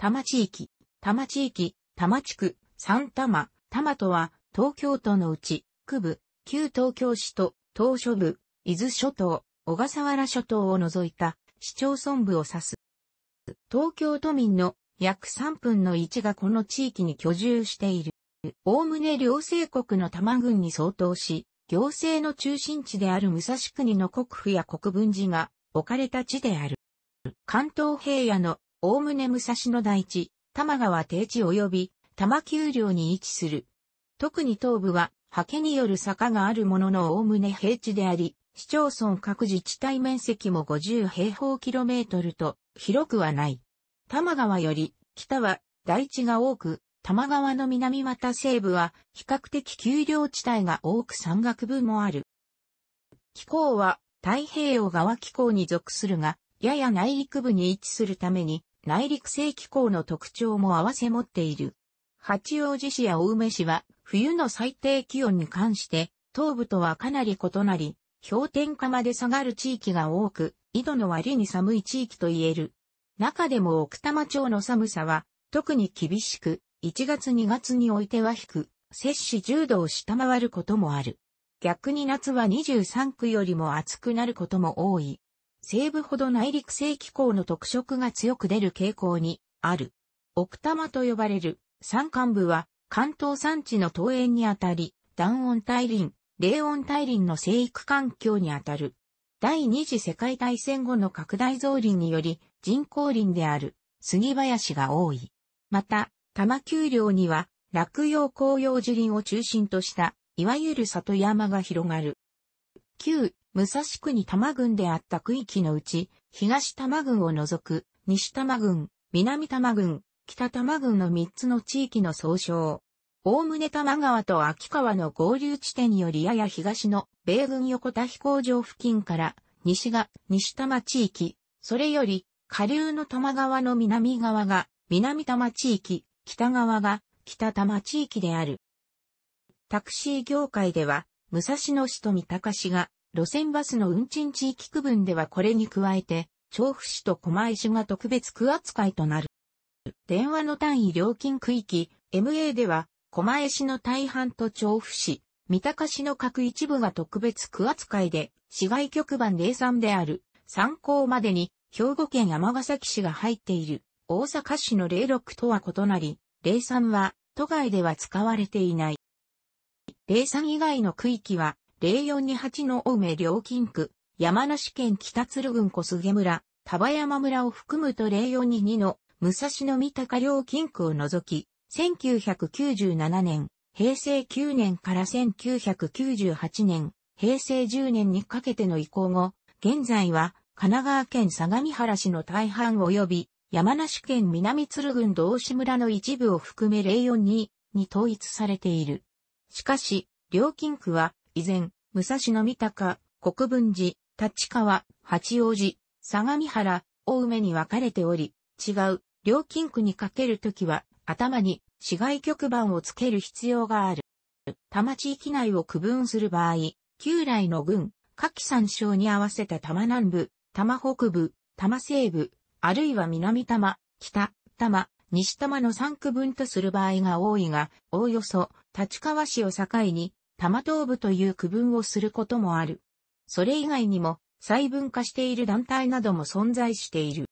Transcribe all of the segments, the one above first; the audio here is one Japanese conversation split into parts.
多摩地域、多摩地域、多摩地区、三多摩、多摩とは、東京都のうち、区部、旧東京市と、島諸部、伊豆諸島、小笠原諸島を除いた、市町村部を指す。東京都民の約3分の1がこの地域に居住している。おおむね両政国の多摩郡に相当し、行政の中心地である武蔵国の国府や国分寺が置かれた地である。関東平野のおおむね武蔵野大地、玉川低地及び玉丘陵に位置する。特に東部は、刷毛による坂があるもののおおむね平地であり、市町村各自治体面積も50平方キロメートルと広くはない。玉川より北は大地が多く、玉川の南渡西部は比較的丘陵地帯が多く山岳部もある。気候は太平洋側気候に属するが、やや内陸部に位置するために内陸性気候の特徴も併せ持っている。八王子市や青梅市は冬の最低気温に関して東部とはかなり異なり、氷点下まで下がる地域が多く、井戸の割に寒い地域と言える。中でも奥多摩町の寒さは特に厳しく、1月2月においては低く、摂氏10度を下回ることもある。逆に夏は23区よりも暑くなることも多い。西部ほど内陸性気候の特色が強く出る傾向にある。奥多摩と呼ばれる山間部は関東山地の東縁にあたり、暖温大林、冷温大林の生育環境にあたる。第二次世界大戦後の拡大増林により人工林である杉林が多い。また、多摩丘陵には落葉紅葉樹林を中心としたいわゆる里山が広がる。旧武蔵国玉郡であった区域のうち、東玉郡を除く、西玉郡、南玉郡、北玉郡の3つの地域の総称。おおむね玉川と秋川の合流地点よりやや東の米軍横田飛行場付近から西が西多摩地域、それより下流の多摩川の南側が南多摩地域、北側が北多摩地域である。タクシー業界では武蔵野市と三鷹市が路線バスの運賃地域区分ではこれに加えて、調布市と狛江市が特別区扱いとなる。電話の単位料金区域、MA では、狛江市の大半と調布市、三鷹市の各一部が特別区扱いで、市外局番03である、参考までに、兵庫県尼崎市が入っている、大阪市の06とは異なり、03は、都外では使われていない。03以外の区域は、0 4二8の青梅料金区、山梨県北鶴郡小菅村、田葉山村を含むと0 4 2二の武蔵野三鷹料金区を除き、1997年、平成9年から1998年、平成10年にかけての移行後、現在は神奈川県相模原市の大半及び山梨県南鶴郡道志村の一部を含め0 4二2に統一されている。しかし、料金区は以前、武蔵野三鷹、国分寺、立川、八王子、相模原、大梅に分かれており、違う、料金区にかけるときは、頭に市外局番をつける必要がある。多摩地域内を区分する場合、旧来の郡、下記山省に合わせた多摩南部、多摩北部、多摩西部、あるいは南多摩、北、多摩、西多摩の3区分とする場合が多いが、おおよそ、立川市を境に、玉頭部という区分をすることもある。それ以外にも、細分化している団体なども存在している。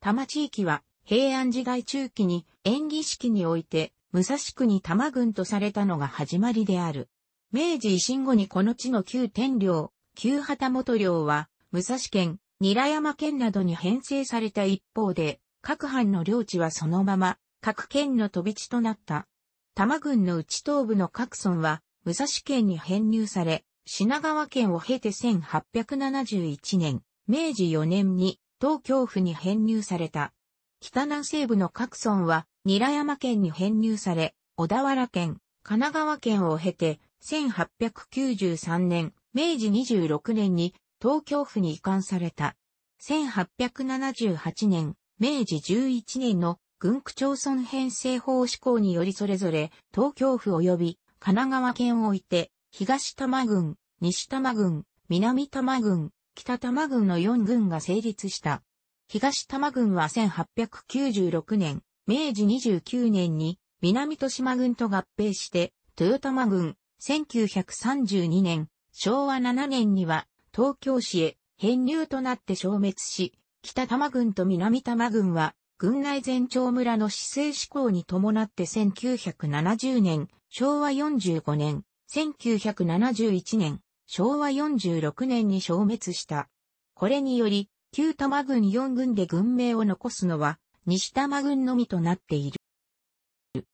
多摩地域は、平安時代中期に、演技式において、武蔵区に多摩郡とされたのが始まりである。明治維新後にこの地の旧天領、旧旗本領は、武蔵県、韮山県などに編成された一方で、各藩の領地はそのまま、各県の飛び地となった。多摩郡の内東部の各村は、武蔵県に編入され、品川県を経て1871年、明治4年に東京府に編入された。北南西部の各村は、韮山県に編入され、小田原県、神奈川県を経て、1893年、明治26年に東京府に移管された。1878年、明治11年の軍区町村編成法施行によりそれぞれ東京府及び神奈川県を置いて東多摩郡、西多摩郡、南多摩郡、北多摩郡の4郡が成立した。東多摩郡は1896年、明治29年に南豊島郡と合併して豊多摩郡、1932年、昭和7年には東京市へ編入となって消滅し、北摩郡と南摩郡は郡内全町村の市政施行に伴って1970年、昭和45年、1971年、昭和46年に消滅した。これにより、旧多摩郡4郡で郡名を残すのは、西多摩郡のみとなっている。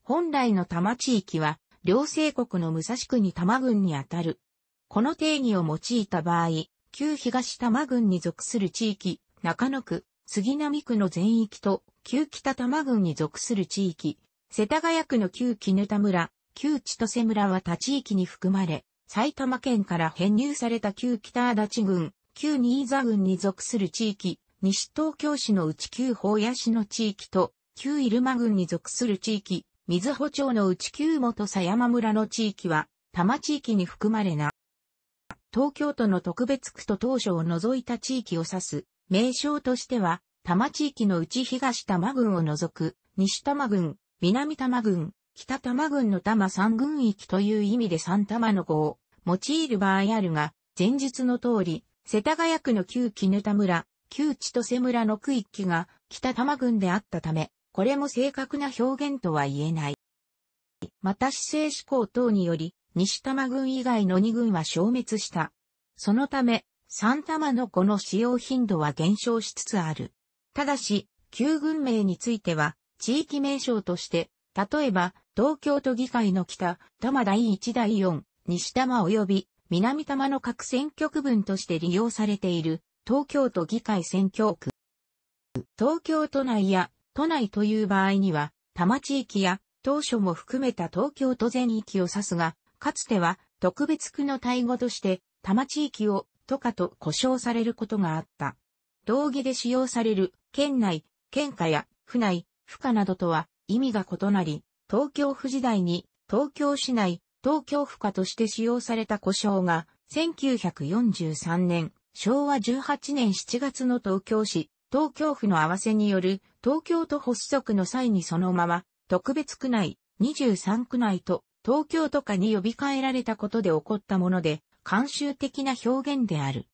本来の多摩地域は、両政国の武蔵国多摩郡にあたる。この定義を用いた場合、旧東多摩郡に属する地域、中野区、杉並区の全域と旧北多摩郡に属する地域、世田谷区の旧絹田村、旧千歳村は他地域に含まれ、埼玉県から編入された旧北足立郡、旧新座郡に属する地域、西東京市の内旧法屋市の地域と、旧入間郡に属する地域、水穂町の内旧元狭山村の地域は、多摩地域に含まれな。東京都の特別区と当初を除いた地域を指す、名称としては、多摩地域のうち東多摩郡を除く、西多摩郡、南多摩郡、北多摩郡の多摩三郡域という意味で三多摩の語を用いる場合あるが、前述の通り、世田谷区の旧絹田村、旧千歳村の区域が北多摩郡であったため、これも正確な表現とは言えない。また市政志向等により、西多摩郡以外の2郡は消滅した。そのため、三玉の子の使用頻度は減少しつつある。ただし、旧軍名については、地域名称として、例えば、東京都議会の北、多摩第1第4、西多摩及び南多摩の各選挙区分として利用されている、東京都議会選挙区。東京都内や都内という場合には、多摩地域や当初も含めた東京都全域を指すが、かつては特別区の対語として多摩地域を都下と呼称されることがあった。道義で使用される県内、県下や府内、府下などとは意味が異なり、東京府時代に東京市内、東京府下として使用された呼称が、1943年、昭和18年7月の東京市、東京府の合わせによる東京都発足の際にそのまま、特別区内、23区内と東京都下に呼び替えられたことで起こったもので、慣習的な表現である。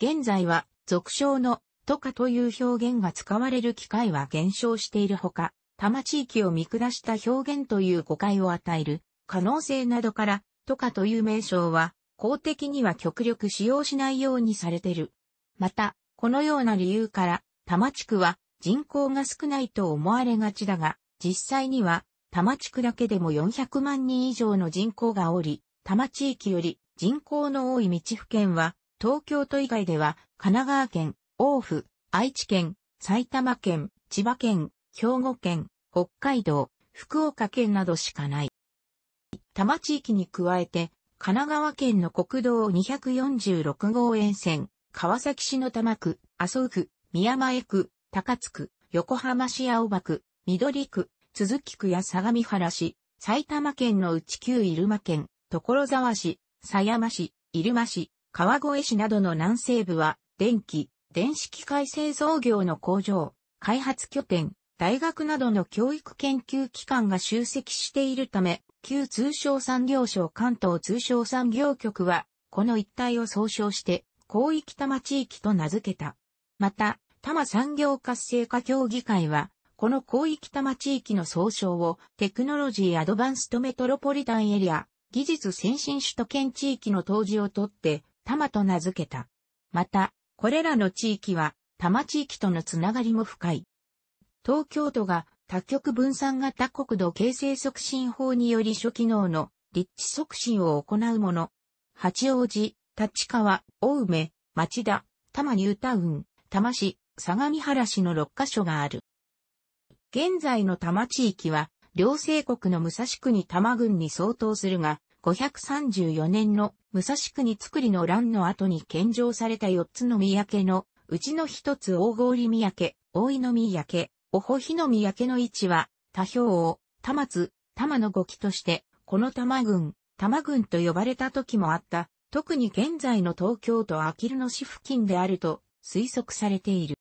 現在は、俗称のとかという表現が使われる機会は減少しているほか、多摩地域を見下した表現という誤解を与える可能性などから、とかという名称は公的には極力使用しないようにされてる。また、このような理由から、多摩地区は人口が少ないと思われがちだが、実際には多摩地区だけでも400万人以上の人口がおり、多摩地域より人口の多い道府県は、東京都以外では神奈川県、大府、愛知県、埼玉県、千葉県、兵庫県、北海道、福岡県などしかない。多摩地域に加えて、神奈川県の国道246号沿線、川崎市の多摩区、麻生区、宮前区、高津区、横浜市青葉区、緑区、都筑区や相模原市、埼玉県の内旧入間県、所沢市、狭山市、入間市、川越市などの南西部は、電気、電子機械製造業の工場、開発拠点、大学などの教育研究機関が集積しているため、旧通商産業省関東通商産業局は、この一帯を総称して、広域多摩地域と名付けた。また、多摩産業活性化協議会は、この広域多摩地域の総称をテクノロジーアドバンストメトロポリタンエリア、技術先進首都圏地域の当時をとって、多摩と名付けた。また、これらの地域は、多摩地域とのつながりも深い。東京都が多極分散型国土形成促進法により初機能の立地促進を行うもの。八王子、立川、大梅、町田、多摩ニュータウン、多摩市、相模原市の6カ所がある。現在の多摩地域は、両政国の武蔵国多摩郡に相当するが、534年の武蔵国造りの乱の後に献上された四つの三宅のうちの一つ大郡三宅、大井の三宅、おほひの三宅の位置は、多表を、多松、玉の五期として、この玉郡、玉郡と呼ばれた時もあった、特に現在の東京都あきる野市付近であると推測されている。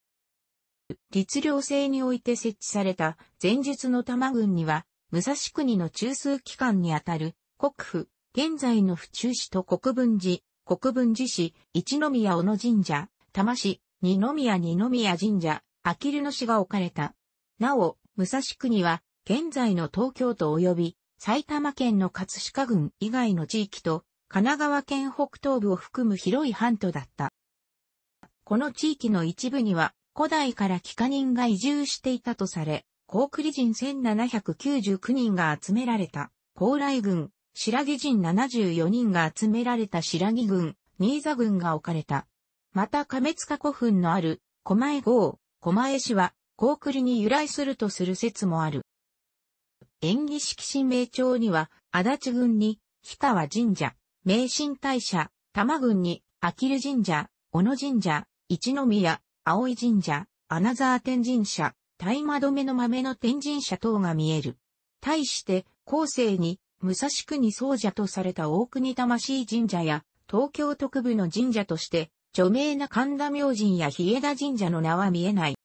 律令制において設置された前述の玉郡には、武蔵国の中枢機関にあたる国府、現在の府中市と国分寺、国分寺市、一宮小野神社、多摩市、二宮二宮神社、あきる野市が置かれた。なお、武蔵区には、現在の東京都及び埼玉県の葛飾郡以外の地域と、神奈川県北東部を含む広い半島だった。この地域の一部には、古代から帰化人が移住していたとされ、高句人1799人が集められた、高麗軍、白木人74人が集められた白木軍、新座軍が置かれた。また亀塚古墳のある、狛江郷、狛江市は、高栗に由来するとする説もある。演技式神明町には、足立軍に、日川神社、明神大社、多摩軍に、秋きる神社、小野神社、一宮、青井神社、アナザー天神社、大窓目の豆の天神社等が見える。対して、後世に、武蔵国僧者とされた大国魂神社や、東京特部の神社として、著名な神田明神や日枝神社の名は見えない。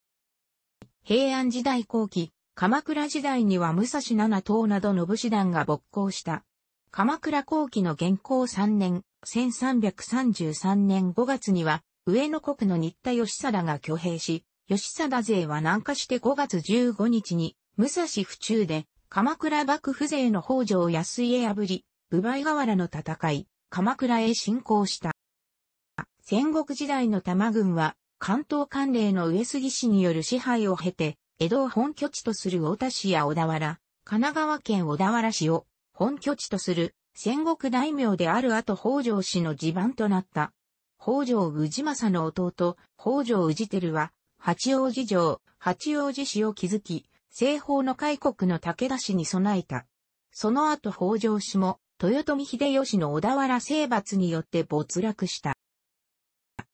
平安時代後期、鎌倉時代には武蔵七島などの武士団が勃興した。鎌倉後期の元寇3年、1333年5月には、上野国の新田義貞が挙兵し、義貞勢は南下して5月15日に、武蔵府中で、鎌倉幕府勢の北条安家破り、武梅河原の戦い、鎌倉へ侵攻した。戦国時代の玉軍は、関東関連の上杉氏による支配を経て、江戸を本拠地とする大田市や小田原、神奈川県小田原市を本拠地とする戦国大名である後北条氏の地盤となった。北条氏政の弟、北条氏輝は、八王子城、八王子市を築き、西方の開国の武田氏に備えた。その後北条氏も、豊臣秀吉の小田原征伐によって没落した。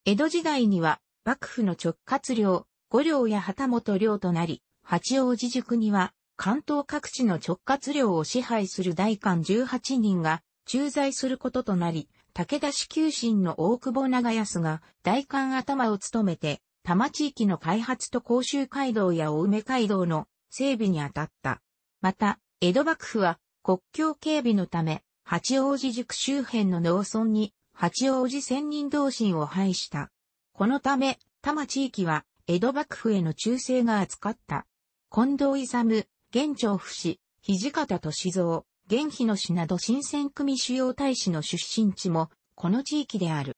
江戸時代には、幕府の直轄領、五領や旗本領となり、八王子塾には、関東各地の直轄領を支配する大官十八人が駐在することとなり、武田氏旧臣の大久保長安が大官頭を務めて、多摩地域の開発と甲州街道や青梅街道の整備に当たった。また、江戸幕府は国境警備のため、八王子塾周辺の農村に八王子千人同心を配した。このため、多摩地域は江戸幕府への忠誠が扱った。近藤勇、現長府氏、土方歳三、現日野氏など新選組主要大使の出身地も、この地域である。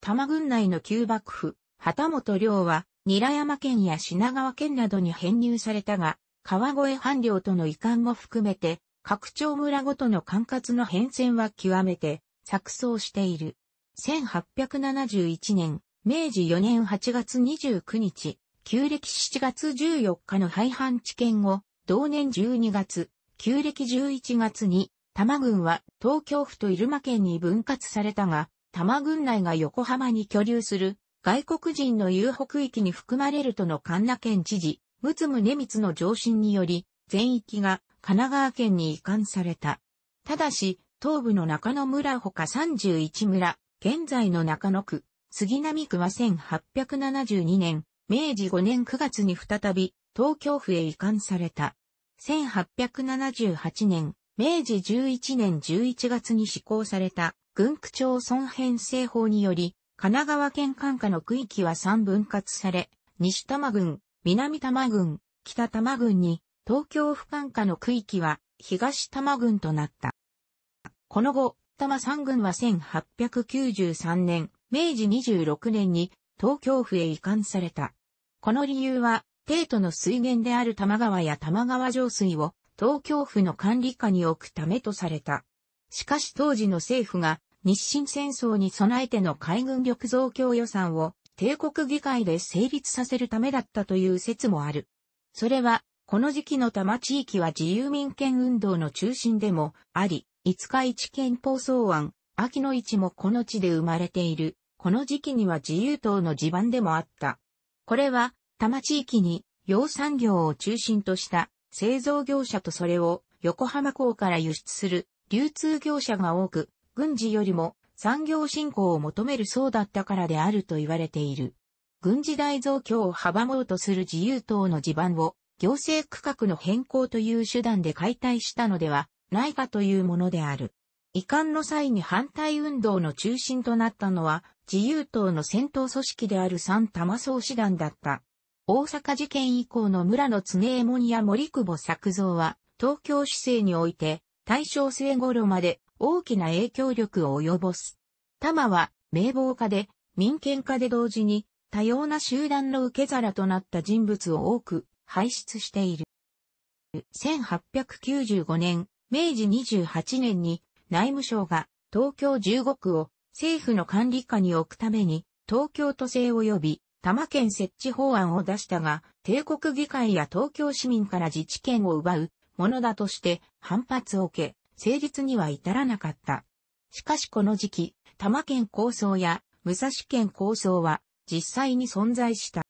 多摩郡内の旧幕府、旗本領は、韮山県や品川県などに編入されたが、川越藩領との遺憾も含めて、各町村ごとの管轄の変遷は極めて、錯綜している。1871年、明治4年8月29日、旧暦7月14日の廃藩置県後、同年12月、旧暦11月に、多摩郡は東京府と入間県に分割されたが、多摩郡内が横浜に居留する外国人の遊北域に含まれるとの神奈県知事、陸奥宗光の上申により、全域が神奈川県に移管された。ただし、東部の中野村ほか31村、現在の中野区、杉並区は1872年、明治5年9月に再び、東京府へ移管された。1878年、明治11年11月に施行された、軍区町村編成法により、神奈川県管下の区域は3分割され、西多摩郡、南多摩郡、北多摩郡に、東京府管下の区域は、東多摩郡となった。この後、多摩三郡は1893年、明治26年に、東京府へ移管された。この理由は、帝都の水源である多摩川や多摩川上水を、東京府の管理下に置くためとされた。しかし当時の政府が、日清戦争に備えての海軍力増強予算を帝国議会で成立させるためだったという説もある。それは、この時期の多摩地域は自由民権運動の中心でもあり、五日市憲法草案、秋の市もこの地で生まれている、この時期には自由党の地盤でもあった。これは、多摩地域に、養産業を中心とした製造業者とそれを横浜港から輸出する流通業者が多く、軍事よりも産業振興を求めるそうだったからであると言われている。軍事大増強を阻もうとする自由党の地盤を行政区画の変更という手段で解体したのではないかというものである。遺憾の際に反対運動の中心となったのは自由党の戦闘組織である三玉総師団だった。大阪事件以降の村の常衛門や森久保作造は東京市政において大正末頃まで大きな影響力を及ぼす。タマは名簿家で民権家で同時に多様な集団の受け皿となった人物を多く輩出している。1895年、明治28年に内務省が東京15区を政府の管理下に置くために東京都政及び多摩県設置法案を出したが、帝国議会や東京市民から自治権を奪うものだとして反発を受け、成立には至らなかった。しかしこの時期、多摩県構想や武蔵県構想は実際に存在した。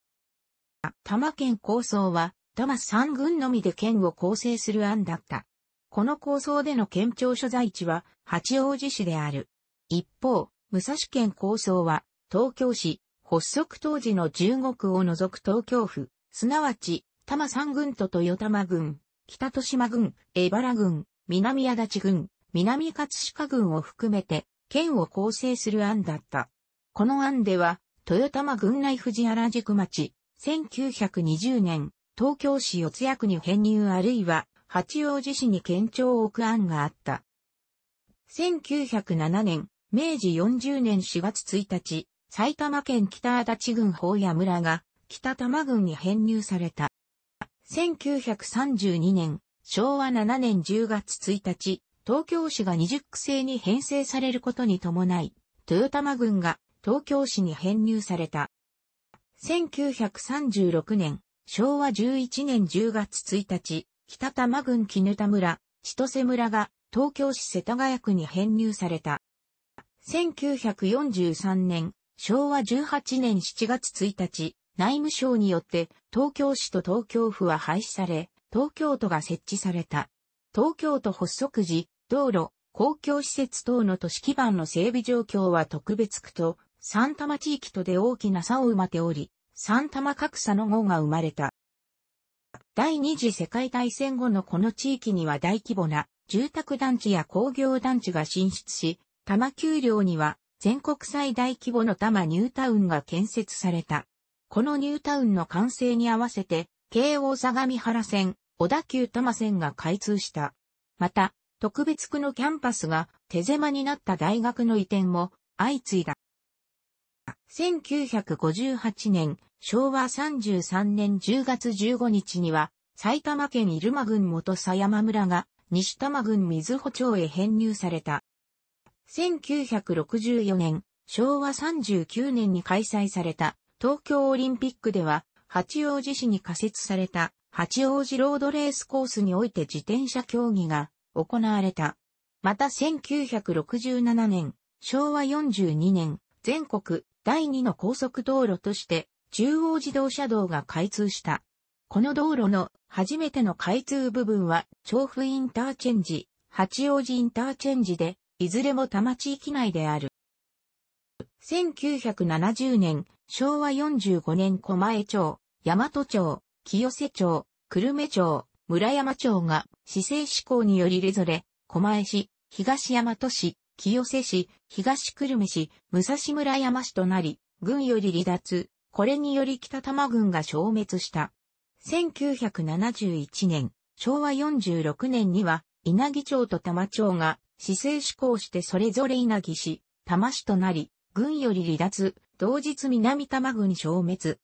多摩県構想は多摩三軍のみで県を構成する案だった。この構想での県庁所在地は八王子市である。一方、武蔵県構想は東京市、発足当時の中国を除く東京府、すなわち多摩三軍と豊玉郡、北豊島郡、江原郡、南足立郡、南葛飾郡を含めて、県を構成する案だった。この案では、豊玉郡内藤原宿町、1920年、東京市四谷区に編入あるいは、八王子市に県庁を置く案があった。1907年、明治40年4月1日、埼玉県北足立郡法谷村が北多摩郡に編入された。1932年、昭和7年10月1日、東京市が20区制に編成されることに伴い、豊玉郡が東京市に編入された。1936年、昭和11年10月1日、北玉郡絹田村、千歳村が東京市世田谷区に編入された。1943年、昭和18年7月1日、内務省によって東京市と東京府は廃止され、東京都が設置された。東京都発足時、道路、公共施設等の都市基盤の整備状況は特別区と、三多摩地域とで大きな差を埋まっており、三玉格差の号が生まれた。第二次世界大戦後のこの地域には大規模な住宅団地や工業団地が進出し、多摩丘陵には全国最大規模の多摩ニュータウンが建設された。このニュータウンの完成に合わせて、京王相模原線、小田急多摩線が開通した。また、特別区のキャンパスが手狭になった大学の移転も相次いだ。1958年、昭和33年10月15日には、埼玉県入間郡元狭山村が西多摩郡水穂町へ編入された。1964年、昭和39年に開催された東京オリンピックでは、八王子市に仮設された八王子ロードレースコースにおいて自転車競技が行われた。また1967年、昭和42年、全国第2の高速道路として中央自動車道が開通した。この道路の初めての開通部分は調布インターチェンジ、八王子インターチェンジで、いずれも多摩地域内である。1970年、昭和45年狛江町、大和町、清瀬町、久留米町、村山町が市政施行によりれぞれ、狛江市、東大和市、清瀬市、東久留米市、武蔵村山市となり、軍より離脱、これにより北玉軍が消滅した。1971年、昭和46年には、稲城町と玉町が、市政施行してそれぞれ稲城市、玉市となり、軍より離脱、同日南玉軍消滅、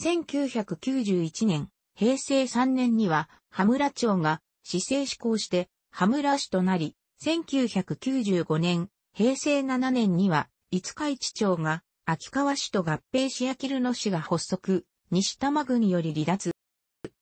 1991年、平成3年には、羽村町が市政施行して、羽村市となり、1995年、平成7年には、五日市町が、秋川市と合併し秋る野市が発足、西多摩郡より離脱。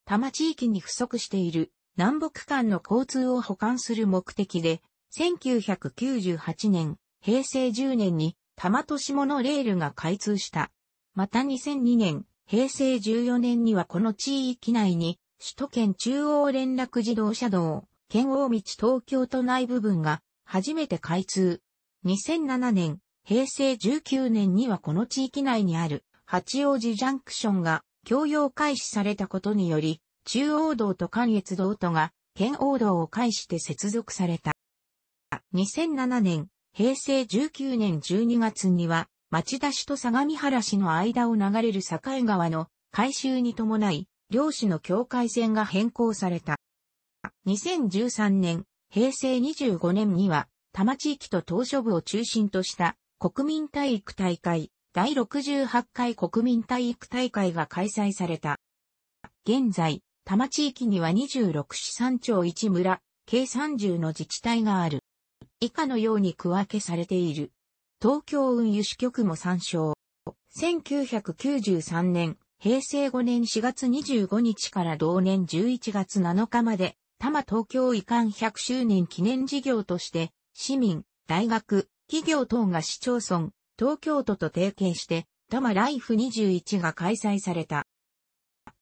多摩地域に不足している南北間の交通を補完する目的で、1998年、平成10年に多摩都市モノレールが開通した。また2002年、平成14年にはこの地域内に、首都圏中央連絡自動車道、県大道東京都内部分が、初めて開通。2007年、平成19年にはこの地域内にある、八王子ジャンクションが、共用開始されたことにより、中央道と関越道とが、県央道を介して接続された。2007年、平成19年12月には、町田市と相模原市の間を流れる境川の改修に伴い、両市の境界線が変更された。2013年、平成25年には、多摩地域と島嶼部を中心とした国民体育大会、第68回国民体育大会が開催された。現在、多摩地域には26市3町1村、計30の自治体がある。以下のように区分けされている。東京運輸支局も参照。1993年、平成5年4月25日から同年11月7日まで、多摩東京移管100周年記念事業として、市民、大学、企業等が市町村、東京都と提携して、多摩ライフ21が開催された。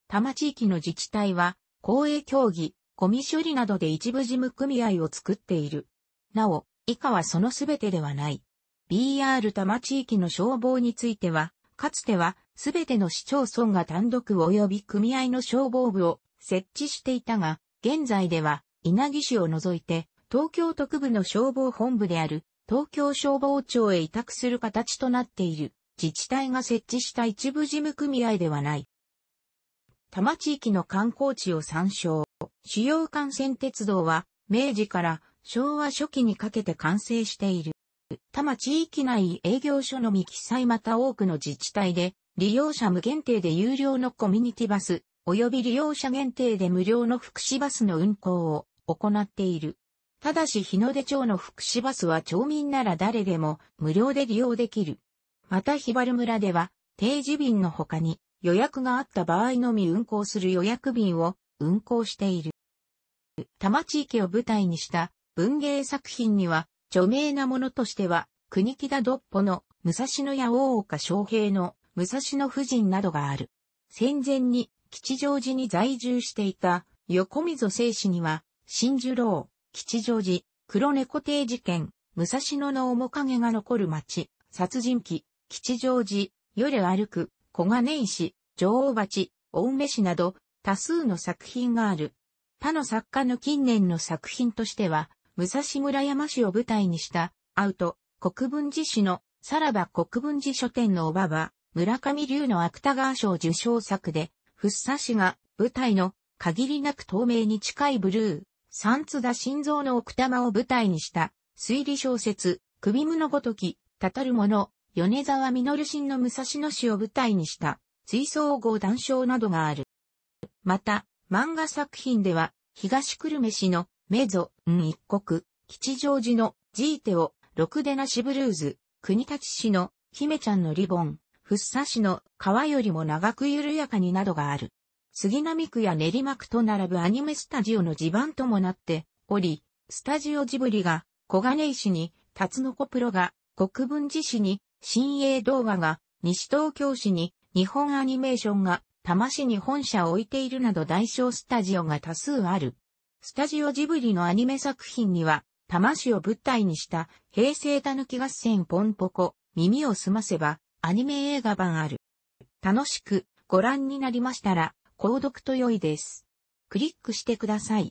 多摩地域の自治体は、公営協議、ゴミ処理などで一部事務組合を作っている。なお、以下はそのすべてではない。BR 多摩地域の消防については、かつては、すべての市町村が単独及び組合の消防部を設置していたが、現在では、稲城市を除いて、東京特部の消防本部である、東京消防庁へ委託する形となっている、自治体が設置した一部事務組合ではない。多摩地域の観光地を参照。主要幹線鉄道は、明治から昭和初期にかけて完成している。多摩地域内営業所のみ記載また多くの自治体で、利用者無限定で有料のコミュニティバス、及び利用者限定で無料の福祉バスの運行を行っている。ただし日の出町の福祉バスは町民なら誰でも無料で利用できる。また日原村では定時便の他に予約があった場合のみ運行する予約便を運行している。多摩地域を舞台にした文芸作品には著名なものとしては、国木田独歩の武蔵野や大岡昌平の武蔵野夫人などがある。戦前に吉祥寺に在住していた横溝正史には、新十郎、吉祥寺、黒猫亭事件、武蔵野の面影が残る町、殺人鬼、吉祥寺、夜歩く、小金石、女王蜂、青梅市など多数の作品がある。他の作家の近年の作品としては、武蔵村山市を舞台にした、アウト、国分寺市の、さらば国分寺書店のおばば、村上龍の芥川賞受賞作で、福佐市が、舞台の、限りなく透明に近いブルー、三津田心臓の奥多摩を舞台にした、推理小説、首無のごとき、たたるもの、米沢実新の武蔵野市を舞台にした、追走号談笑などがある。また、漫画作品では、東久留米市のメゾン一国、吉祥寺のジーテオ、ろくでなしブルーズ、国立市の姫ちゃんのリボン、福生市の川よりも長く緩やかになどがある。杉並区や練馬区と並ぶアニメスタジオの地盤ともなっており、スタジオジブリが小金井市に、辰野子プロが国分寺市に、新栄動画が西東京市に、日本アニメーションが多摩市に本社を置いているなど大小スタジオが多数ある。スタジオジブリのアニメ作品には、魂を舞台にした平成狸合戦ポンポコ、耳をすませば、アニメ映画版ある。楽しくご覧になりましたら、購読と良いです。クリックしてください。